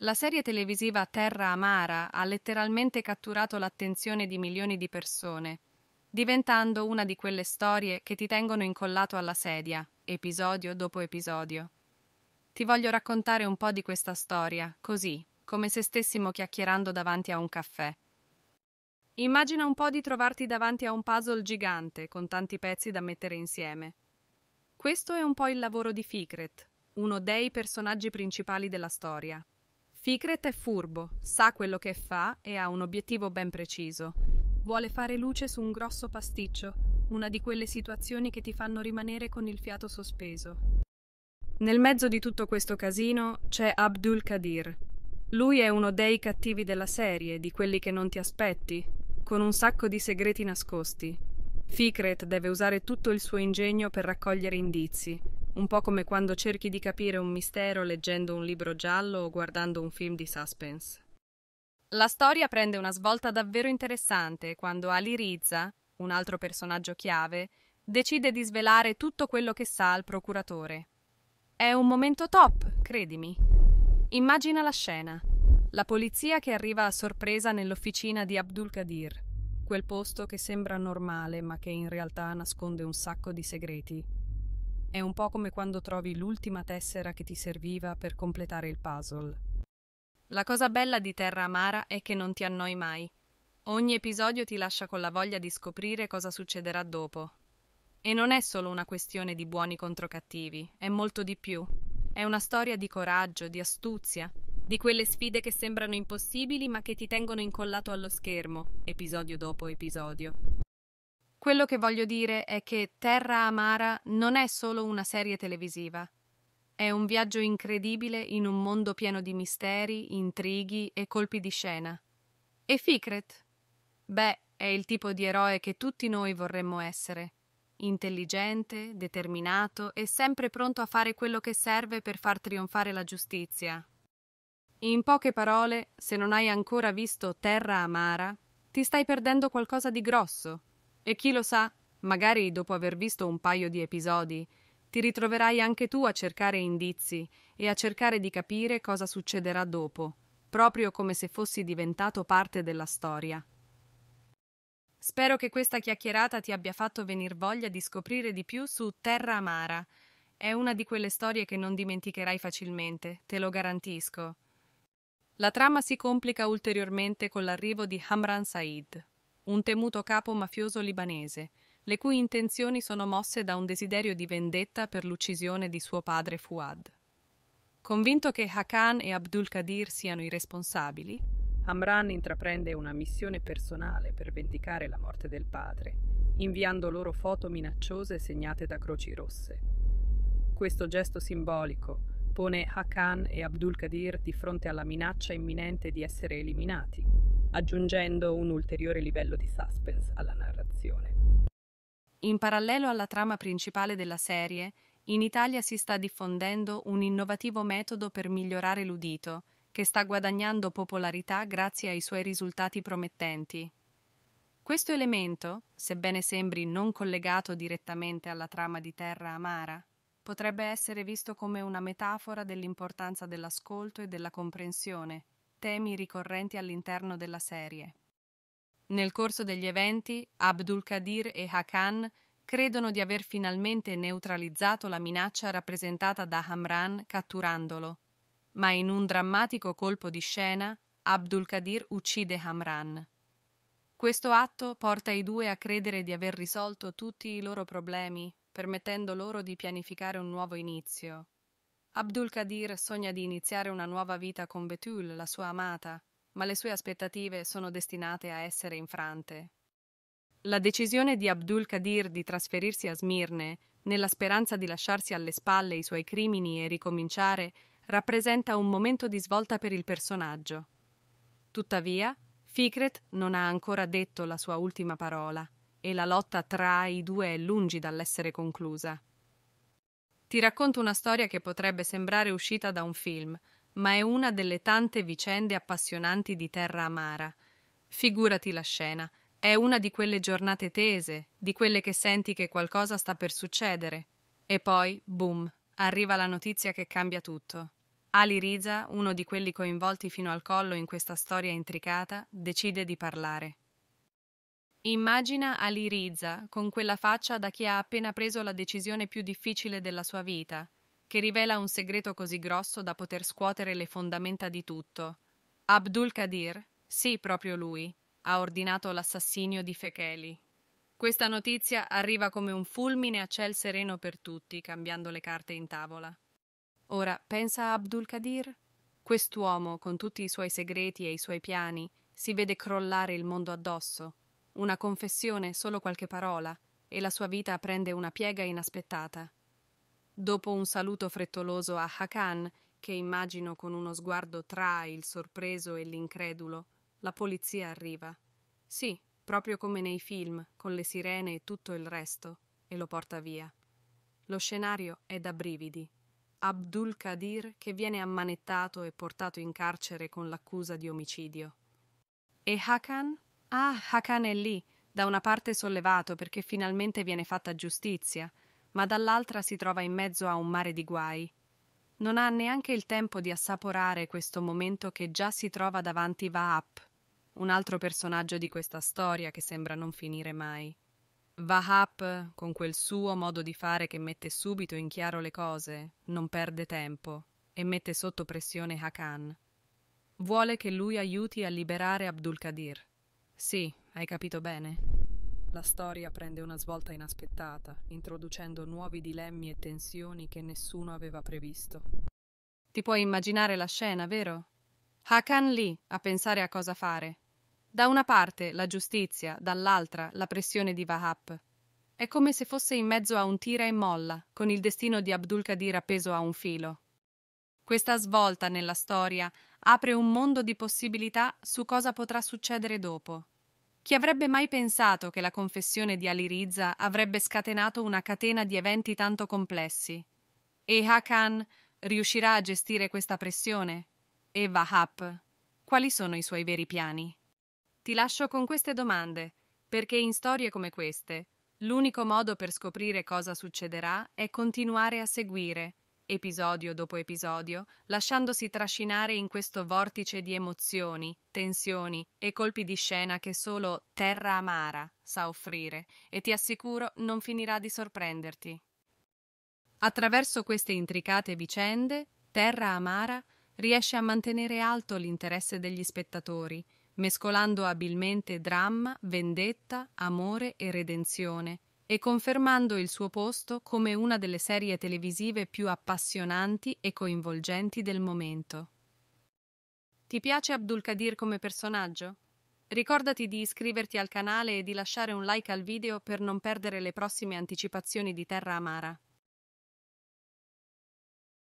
La serie televisiva Terra Amara ha letteralmente catturato l'attenzione di milioni di persone, diventando una di quelle storie che ti tengono incollato alla sedia, episodio dopo episodio. Ti voglio raccontare un po' di questa storia, così, come se stessimo chiacchierando davanti a un caffè. Immagina un po' di trovarti davanti a un puzzle gigante con tanti pezzi da mettere insieme. Questo è un po' il lavoro di Fikret, uno dei personaggi principali della storia. Fikret è furbo, sa quello che fa e ha un obiettivo ben preciso. Vuole fare luce su un grosso pasticcio, una di quelle situazioni che ti fanno rimanere con il fiato sospeso. Nel mezzo di tutto questo casino c'è Abdul Kadir. Lui è uno dei cattivi della serie, di quelli che non ti aspetti, con un sacco di segreti nascosti. Fikret deve usare tutto il suo ingegno per raccogliere indizi, un po' come quando cerchi di capire un mistero leggendo un libro giallo o guardando un film di suspense. La storia prende una svolta davvero interessante quando Ali Rizza, un altro personaggio chiave, decide di svelare tutto quello che sa al procuratore. È un momento top, credimi. Immagina la scena. La polizia che arriva a sorpresa nell'officina di Abdul Kadir, quel posto che sembra normale ma che in realtà nasconde un sacco di segreti. È un po' come quando trovi l'ultima tessera che ti serviva per completare il puzzle. La cosa bella di Terra Amara è che non ti annoi mai. Ogni episodio ti lascia con la voglia di scoprire cosa succederà dopo. E non è solo una questione di buoni contro cattivi, è molto di più. È una storia di coraggio, di astuzia, di quelle sfide che sembrano impossibili ma che ti tengono incollato allo schermo, episodio dopo episodio. Quello che voglio dire è che Terra Amara non è solo una serie televisiva. È un viaggio incredibile in un mondo pieno di misteri, intrighi e colpi di scena. E Fikret? Beh, è il tipo di eroe che tutti noi vorremmo essere. Intelligente, determinato e sempre pronto a fare quello che serve per far trionfare la giustizia. In poche parole, se non hai ancora visto Terra Amara, ti stai perdendo qualcosa di grosso e chi lo sa, magari dopo aver visto un paio di episodi, ti ritroverai anche tu a cercare indizi e a cercare di capire cosa succederà dopo, proprio come se fossi diventato parte della storia. Spero che questa chiacchierata ti abbia fatto venir voglia di scoprire di più su Terra Amara. È una di quelle storie che non dimenticherai facilmente, te lo garantisco. La trama si complica ulteriormente con l'arrivo di Hamran Said, un temuto capo mafioso libanese, le cui intenzioni sono mosse da un desiderio di vendetta per l'uccisione di suo padre Fuad. Convinto che Hakan e Abdul Qadir siano i responsabili, Amran intraprende una missione personale per vendicare la morte del padre, inviando loro foto minacciose segnate da croci rosse. Questo gesto simbolico pone Hakan e Abdul Qadir di fronte alla minaccia imminente di essere eliminati aggiungendo un ulteriore livello di suspense alla narrazione. In parallelo alla trama principale della serie, in Italia si sta diffondendo un innovativo metodo per migliorare l'udito, che sta guadagnando popolarità grazie ai suoi risultati promettenti. Questo elemento, sebbene sembri non collegato direttamente alla trama di Terra Amara, potrebbe essere visto come una metafora dell'importanza dell'ascolto e della comprensione, temi ricorrenti all'interno della serie. Nel corso degli eventi, Abdul Qadir e Hakan credono di aver finalmente neutralizzato la minaccia rappresentata da Hamran catturandolo, ma in un drammatico colpo di scena Abdul Qadir uccide Hamran. Questo atto porta i due a credere di aver risolto tutti i loro problemi, permettendo loro di pianificare un nuovo inizio, Abdul Qadir sogna di iniziare una nuova vita con Betul, la sua amata, ma le sue aspettative sono destinate a essere infrante. La decisione di Abdul Qadir di trasferirsi a Smirne, nella speranza di lasciarsi alle spalle i suoi crimini e ricominciare, rappresenta un momento di svolta per il personaggio. Tuttavia, Fikret non ha ancora detto la sua ultima parola e la lotta tra i due è lungi dall'essere conclusa. Ti racconto una storia che potrebbe sembrare uscita da un film, ma è una delle tante vicende appassionanti di Terra Amara. Figurati la scena. È una di quelle giornate tese, di quelle che senti che qualcosa sta per succedere. E poi, boom, arriva la notizia che cambia tutto. Ali Riza, uno di quelli coinvolti fino al collo in questa storia intricata, decide di parlare. Immagina Ali Riza con quella faccia da chi ha appena preso la decisione più difficile della sua vita, che rivela un segreto così grosso da poter scuotere le fondamenta di tutto. Abdul Qadir, sì proprio lui, ha ordinato l'assassinio di Fekeli. Questa notizia arriva come un fulmine a ciel sereno per tutti, cambiando le carte in tavola. Ora, pensa a Abdul Qadir? Quest'uomo, con tutti i suoi segreti e i suoi piani, si vede crollare il mondo addosso una confessione, solo qualche parola, e la sua vita prende una piega inaspettata. Dopo un saluto frettoloso a Hakan, che immagino con uno sguardo tra il sorpreso e l'incredulo, la polizia arriva. Sì, proprio come nei film, con le sirene e tutto il resto, e lo porta via. Lo scenario è da brividi. Abdul Qadir che viene ammanettato e portato in carcere con l'accusa di omicidio. E Hakan Ah, Hakan è lì, da una parte sollevato perché finalmente viene fatta giustizia, ma dall'altra si trova in mezzo a un mare di guai. Non ha neanche il tempo di assaporare questo momento che già si trova davanti Vaap, un altro personaggio di questa storia che sembra non finire mai. Vahap, con quel suo modo di fare che mette subito in chiaro le cose, non perde tempo e mette sotto pressione Hakan. Vuole che lui aiuti a liberare Abdul Qadir. Sì, hai capito bene. La storia prende una svolta inaspettata, introducendo nuovi dilemmi e tensioni che nessuno aveva previsto. Ti puoi immaginare la scena, vero? Hakan lì a pensare a cosa fare. Da una parte la giustizia, dall'altra la pressione di Wahab. È come se fosse in mezzo a un tira e molla, con il destino di Abdul Kadir appeso a un filo. Questa svolta nella storia apre un mondo di possibilità su cosa potrà succedere dopo. Chi avrebbe mai pensato che la confessione di Aliriza avrebbe scatenato una catena di eventi tanto complessi? E Hakan riuscirà a gestire questa pressione? E Vahap, quali sono i suoi veri piani? Ti lascio con queste domande, perché in storie come queste l'unico modo per scoprire cosa succederà è continuare a seguire episodio dopo episodio, lasciandosi trascinare in questo vortice di emozioni, tensioni e colpi di scena che solo Terra Amara sa offrire e ti assicuro non finirà di sorprenderti. Attraverso queste intricate vicende, Terra Amara riesce a mantenere alto l'interesse degli spettatori, mescolando abilmente dramma, vendetta, amore e redenzione, e confermando il suo posto come una delle serie televisive più appassionanti e coinvolgenti del momento. Ti piace Abdulkadir come personaggio? Ricordati di iscriverti al canale e di lasciare un like al video per non perdere le prossime anticipazioni di Terra Amara.